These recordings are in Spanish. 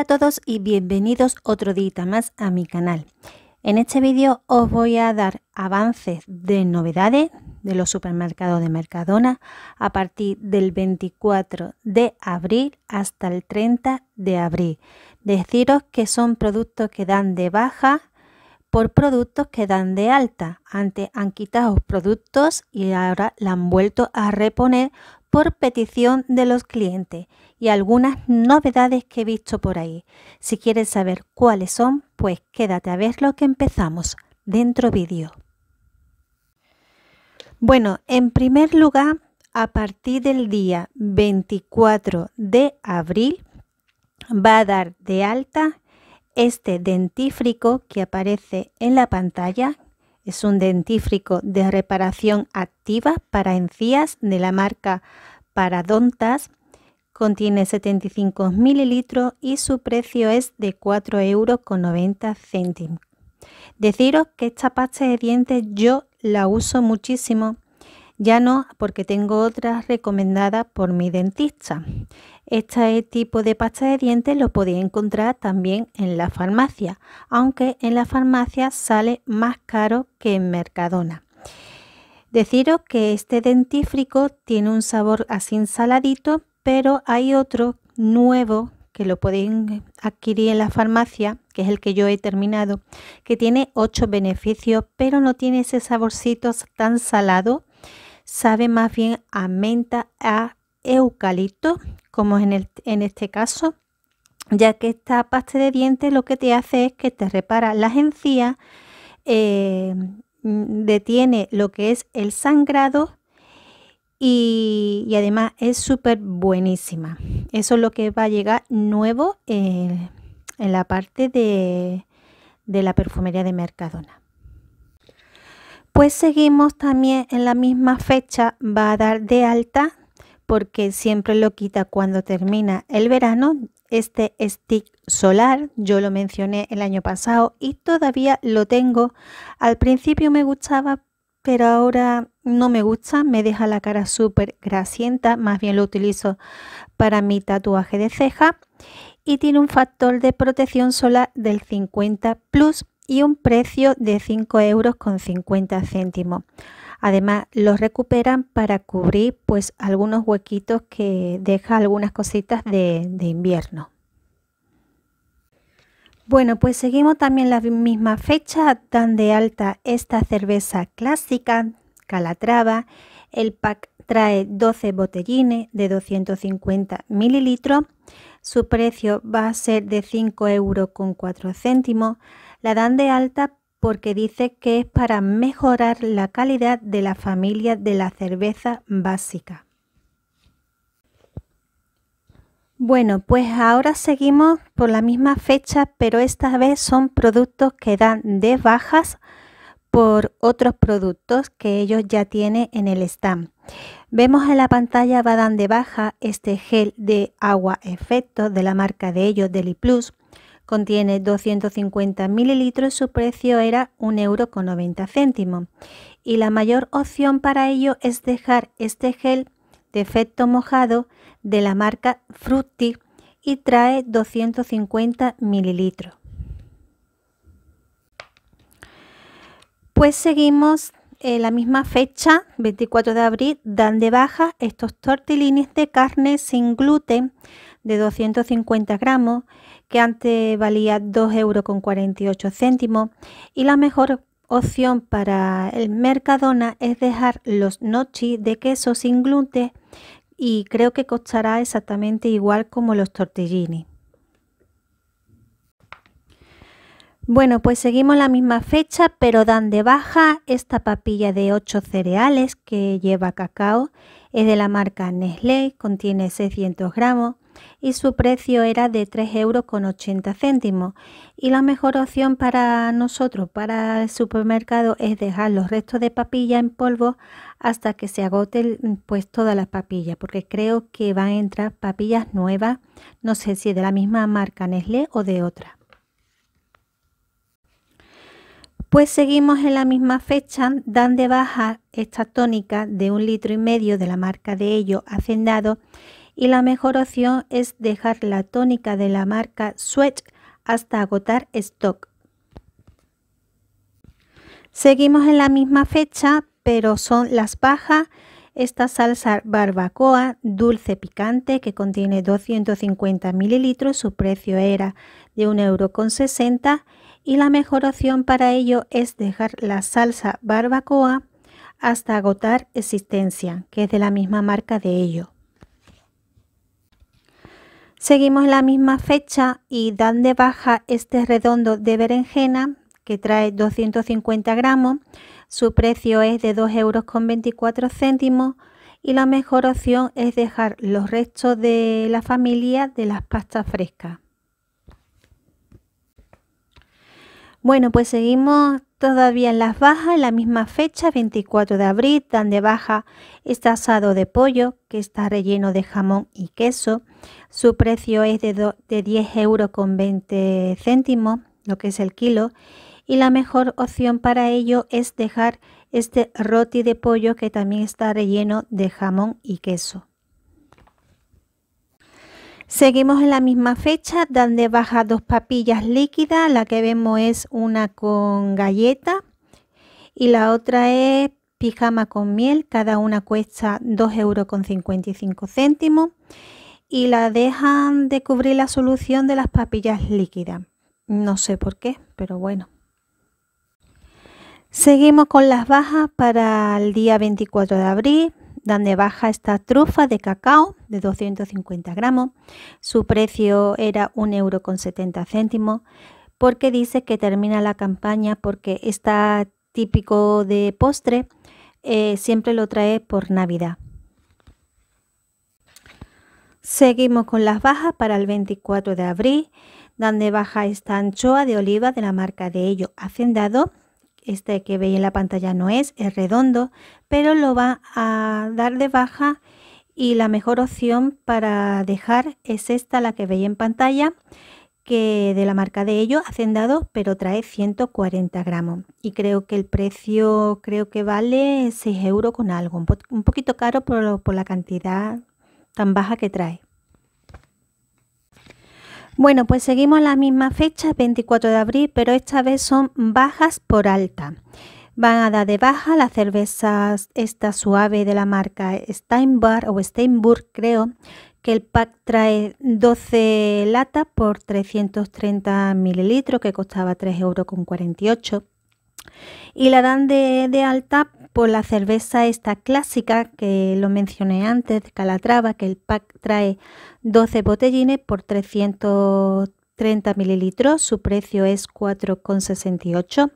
a todos y bienvenidos otro día más a mi canal. En este vídeo os voy a dar avances de novedades de los supermercados de Mercadona a partir del 24 de abril hasta el 30 de abril. Deciros que son productos que dan de baja por productos que dan de alta. Antes han quitado productos y ahora la han vuelto a reponer por petición de los clientes y algunas novedades que he visto por ahí. Si quieres saber cuáles son, pues quédate a ver lo que empezamos dentro vídeo. Bueno, en primer lugar, a partir del día 24 de abril va a dar de alta este dentífrico que aparece en la pantalla, es un dentífrico de reparación activa para encías de la marca Paradontas. Contiene 75 mililitros y su precio es de 4,90 euros. Deciros que esta pasta de dientes yo la uso muchísimo, ya no porque tengo otras recomendadas por mi dentista. Este tipo de pasta de dientes lo podéis encontrar también en la farmacia, aunque en la farmacia sale más caro que en Mercadona. Deciros que este dentífrico tiene un sabor así saladito, pero hay otro nuevo que lo podéis adquirir en la farmacia, que es el que yo he terminado, que tiene 8 beneficios, pero no tiene ese saborcito tan salado. Sabe más bien a menta, a eucalipto, como en, en este caso, ya que esta pasta de dientes lo que te hace es que te repara las encías, eh, mm, detiene lo que es el sangrado y, además es súper buenísima. Eso es lo que va a llegar nuevo eh, en, la parte de, de la perfumería de Mercadona. Pues seguimos también en la misma fecha, va a dar de alta porque siempre lo quita cuando termina el verano. Este stick solar, yo lo mencioné el año pasado y todavía lo tengo. Al principio me gustaba, pero ahora no me gusta, me deja la cara súper grasienta, más bien lo utilizo para mi tatuaje de ceja y tiene un factor de protección solar del 50 plus y un precio de 5 euros con 50 céntimos. Además, los recuperan para cubrir pues algunos huequitos que deja algunas cositas de, invierno. Bueno, pues seguimos también la misma fecha, dan de alta esta cerveza clásica, Calatrava. El pack trae 12 botellines de 250 mililitros. Su precio va a ser de 5 euros con 4 céntimos. La dan de alta porque dice que es para mejorar la calidad de la familia de la cerveza básica. Bueno, pues ahora seguimos por la misma fecha, pero esta vez son productos que dan de bajas por otros productos que ellos ya tienen en el stand. Vemos en la pantalla va dan de baja este gel de agua efecto de la marca de ellos, Deli Plus. Contiene 250 mililitros, su precio era 1,90 euro. Y la mayor opción para ello es dejar este gel de efecto mojado de la marca Frutti y trae 250 mililitros. Pues seguimos eh, la misma fecha, 24 de abril, dan de baja estos tortilines de carne sin gluten de 250 gramos que antes valía 2,48 euros y la mejor opción para el Mercadona es dejar los nochi de queso sin gluten y creo que costará exactamente igual como los tortellini. Bueno, pues seguimos la misma fecha, pero dan de baja esta papilla de 8 cereales que lleva cacao. Es de la marca Nestlé, contiene 600 gramos y su precio era de 3,80 euros. Y la mejor opción para nosotros, para el supermercado, es dejar los restos de papilla en polvo hasta que se agote mm, pues todas las papillas, porque creo que van a entrar papillas nuevas, no sé si de la misma marca Nestlé o de otra. Pues seguimos en la misma fecha, dan de baja esta tónica de un litro y medio de la marca de ello Hacendado y la mejor opción es dejar la tónica de la marca switch hasta agotar stock. Seguimos en la misma fecha, pero son las pajas Esta salsa barbacoa dulce picante que contiene 250 mililitros, su precio era de 1,60 euro y la mejor opción para ello es dejar la salsa barbacoa hasta agotar existencia, que es de la misma marca de ello. Seguimos la misma fecha y dan de baja este redondo de berenjena que trae 250 gramos. Su precio es de 2,24 euros céntimos y la mejor opción es dejar los restos de la familia de las pastas frescas. Bueno, pues seguimos Todavía en las bajas, en la misma fecha, 24 de abril, tan de baja este asado de pollo que está relleno de jamón y queso. Su precio es de, de 10 euros con 20 céntimos, lo que es el kilo. Y la mejor opción para ello es dejar este roti de pollo que también está relleno de jamón y queso. Seguimos en la misma fecha donde baja dos papillas líquidas, la que vemos es una con galleta y la otra es pijama con miel, cada una cuesta 2,55 euros y la dejan de cubrir la solución de las papillas líquidas. No sé por qué, pero bueno. Seguimos con las bajas para el día 24 de abril, donde baja esta trufa de cacao de 250 gramos. Su precio era 1,70 euro porque dice que termina la campaña porque está típico de postre, eh, siempre lo trae por Navidad. Seguimos con las bajas para el 24 de abril. donde baja esta anchoa de oliva de la marca de ello Hacendado este que veis en la pantalla no es, es redondo, pero lo va a dar de baja y la mejor opción para dejar es esta, la que veis en pantalla, que de la marca de ello, dado pero trae 140 gramos. Y creo que el precio creo que vale 6 euros con algo, un, poquito caro por la cantidad tan baja que trae. Bueno, pues seguimos la misma fecha, 24 de abril, pero esta vez son bajas por alta. Van a dar de baja las cervezas esta suave de la marca Steinbar o Steinburg, creo, que el pack trae 12 latas por 330 mililitros, que costaba 3,48 euros y la dan de, alta por la cerveza esta clásica que lo mencioné antes de Calatrava, que el pack trae 12 botellines por 330 mililitros, su precio es 4,68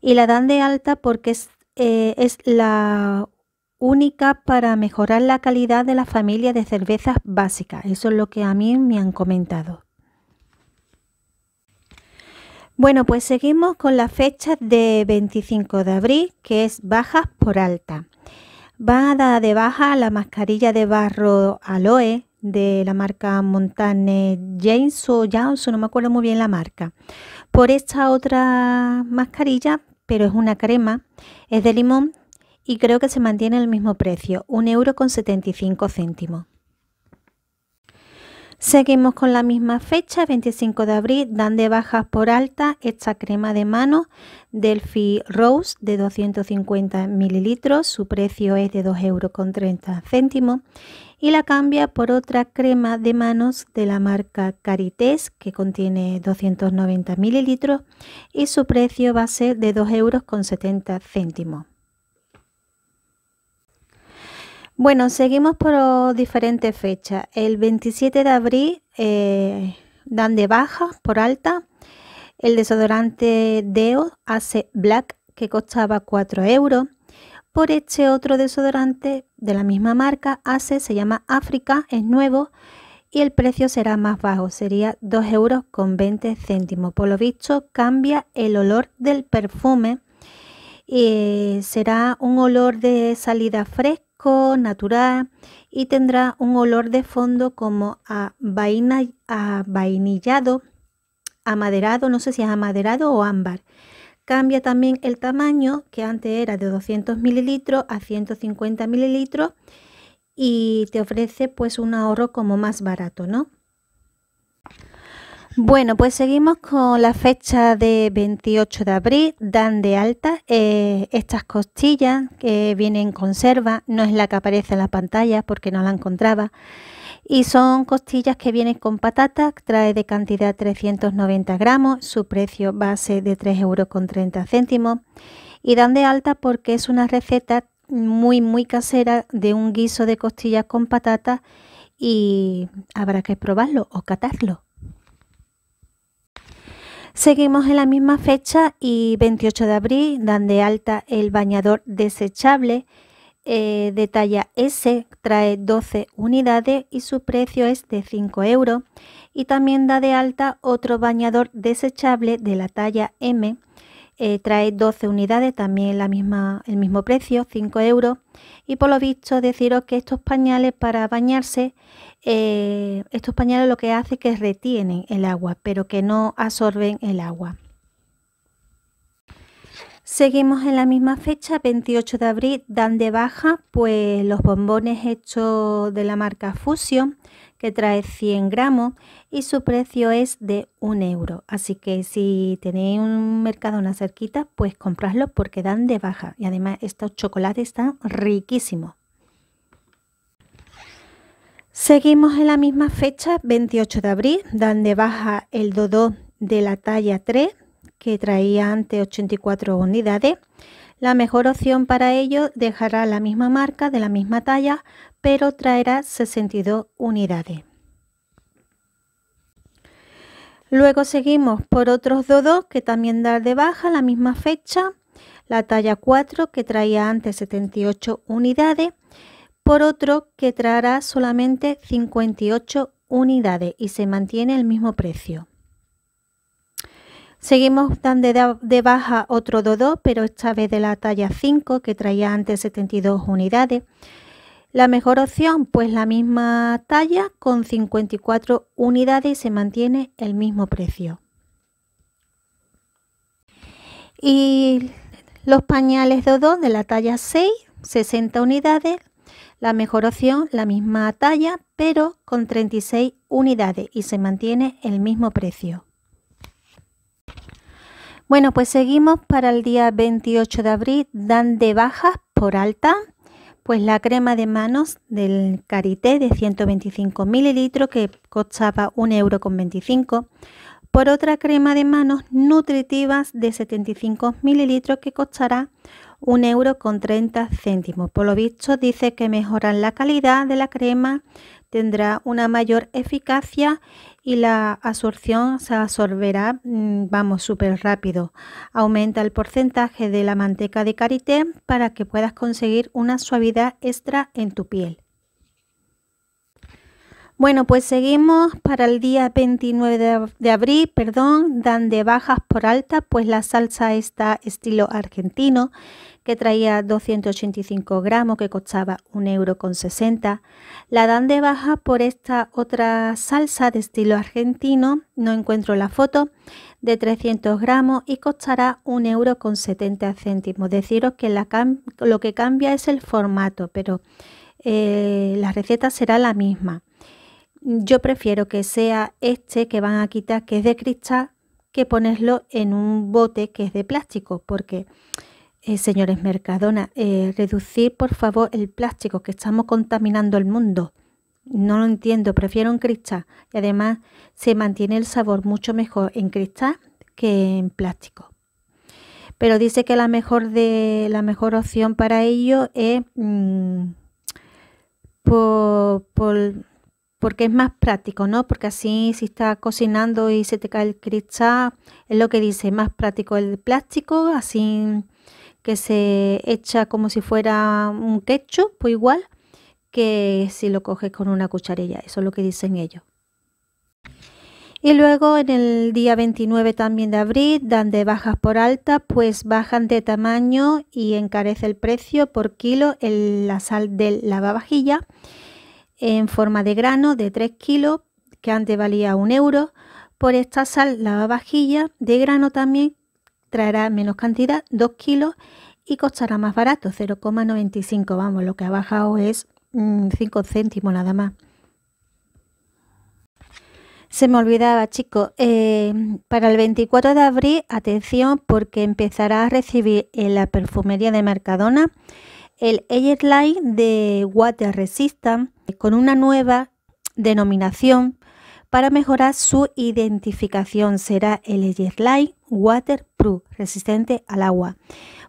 y la dan de alta porque es, eh, es la única para mejorar la calidad de la familia de cervezas básicas, eso es lo que a mí me han comentado. Bueno, pues seguimos con las fechas de 25 de abril, que es bajas por alta. Va a dar de baja la mascarilla de barro aloe de la marca Montane James o Johnson, no me acuerdo muy bien la marca. Por esta otra mascarilla, pero es una crema, es de limón y creo que se mantiene el mismo precio, 1,75 euro. Seguimos con la misma fecha, 25 de abril, dan de bajas por alta esta crema de manos Delphi Rose de 250 mililitros, su precio es de 2,30 euros y la cambia por otra crema de manos de la marca Carites que contiene 290 mililitros y su precio va a ser de 2,70 euros. Bueno, seguimos por diferentes fechas. El 27 de abril eh, dan de baja por alta el desodorante Deo hace Black que costaba 4 euros. Por este otro desodorante de la misma marca hace se llama África, es nuevo y el precio será más bajo, sería 2 euros con 20 céntimos. Por lo visto cambia el olor del perfume y eh, será un olor de salida fresca natural y tendrá un olor de fondo como a, vaina, a vainillado, amaderado, no sé si es amaderado o ámbar. Cambia también el tamaño, que antes era de 200 mililitros a 150 mililitros y te ofrece pues un ahorro como más barato, ¿no? Bueno, pues seguimos con la fecha de 28 de abril. Dan de alta eh, estas costillas que vienen en conserva. No es la que aparece en la pantalla porque no la encontraba. Y son costillas que vienen con patata. Trae de cantidad 390 gramos. Su precio base de 3,30 euros. Y dan de alta porque es una receta muy, muy casera de un guiso de costillas con patata. Y habrá que probarlo o catarlo. Seguimos en la misma fecha y 28 de abril dan de alta el bañador desechable eh, de talla S, trae 12 unidades y su precio es de 5 euros. Y también da de alta otro bañador desechable de la talla M eh, trae 12 unidades, también el mismo precio, 5 euros. Y por lo visto deciros que estos pañales para bañarse, eh, estos pañales lo que hace es que retienen el agua, pero que no absorben el agua. Seguimos en la misma fecha, 28 de abril, dan de baja pues los bombones hechos de la marca Fusion que trae 100 gramos y su precio es de 1 euro. Así que si tenéis un mercado una cerquita, pues compradlo porque dan de baja. Y además estos chocolates están riquísimos. Seguimos en la misma fecha, 28 de abril, dan de baja el dodó de la talla 3, que traía antes 84 unidades. La mejor opción para ello dejará la misma marca de la misma talla, pero traerá 62 unidades. Luego seguimos por otros dodos que también da de baja la misma fecha, la talla 4 que traía antes 78 unidades, por otro que traerá solamente 58 unidades y se mantiene el mismo precio. Seguimos dando de baja otro dodo, pero esta vez de la talla 5 que traía antes 72 unidades. La mejor opción, pues la misma talla con 54 unidades y se mantiene el mismo precio. Y los pañales de de la talla 6, 60 unidades. La mejor opción, la misma talla, pero con 36 unidades y se mantiene el mismo precio. Bueno, pues seguimos para el día 28 de abril. Dan de bajas por alta pues la crema de manos del Carité de 125 mililitros que costaba 1,25 euro por otra crema de manos nutritivas de 75 mililitros que costará 1,30 euro. Por lo visto dice que mejoran la calidad de la crema, tendrá una mayor eficacia y la absorción se absorberá, mm, vamos, súper rápido. Aumenta el porcentaje de la manteca de karité para que puedas conseguir una suavidad extra en tu piel. Bueno, pues seguimos para el día 29 de, abril, perdón, dan de bajas por altas, pues la salsa está estilo argentino que traía 285 gramos, que costaba 1,60 euro. La dan de baja por esta otra salsa de estilo argentino, no encuentro la foto, de 300 gramos y costará 1,70 euro. Deciros que la lo que cambia es el formato, pero eh, la receta será la misma. Yo prefiero que sea este que van a quitar, que es de cristal, que ponerlo en un bote que es de plástico, porque eh, señores Mercadona, eh, reducir por favor el plástico, que estamos contaminando el mundo. No lo entiendo, prefiero un cristal. Y además se mantiene el sabor mucho mejor en cristal que en plástico. Pero dice que la mejor, de, la mejor opción para ello es mm, por, porque es más práctico, ¿no? Porque así si estás cocinando y se te cae el cristal, es lo que dice, más práctico el plástico, así que se echa como si fuera un ketchup, pues igual que si lo coges con una cucharilla. Eso es lo que dicen ellos. Y luego en el día 29 también de abril dan de bajas por alta, pues bajan de tamaño y encarece el precio por kilo en la sal del lavavajilla en forma de grano de 3 kilos, que antes valía 1 euro. Por esta sal lavavajilla de grano también traerá menos cantidad, 2 kilos, y costará más barato, 0,95. Vamos, lo que ha bajado es 5 mm, céntimos nada más. Se me olvidaba, chicos, eh, para el 24 de abril, atención, porque empezará a recibir en la perfumería de Mercadona el line de Water Resistant con una nueva denominación para mejorar su identificación. Será el Light Waterproof, resistente al agua.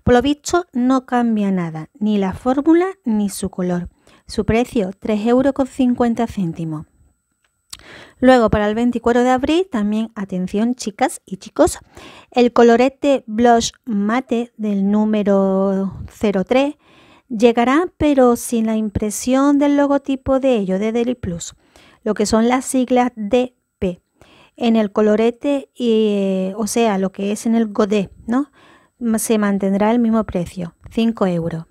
Por lo visto, no cambia nada, ni la fórmula ni su color. Su precio, 3,50 euros. Luego, para el 24 de abril, también atención chicas y chicos, el colorete blush mate del número 03 llegará, pero sin la impresión del logotipo de ello, de Deli Plus lo que son las siglas DP. En el colorete, y o sea, lo que es en el godet, ¿no? Se mantendrá el mismo precio, 5 euros.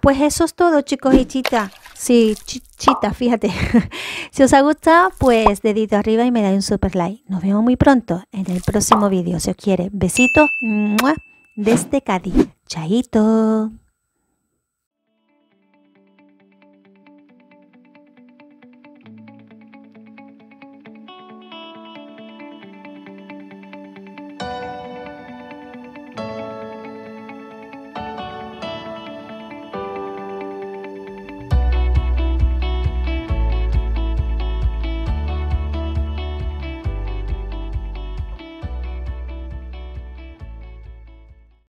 Pues eso es todo, chicos y chitas. Sí, chichita, fíjate. si os ha gustado, pues dedito arriba y me da un super like. Nos vemos muy pronto en el próximo vídeo, si os quiere. Besitos desde Cádiz. Chaito.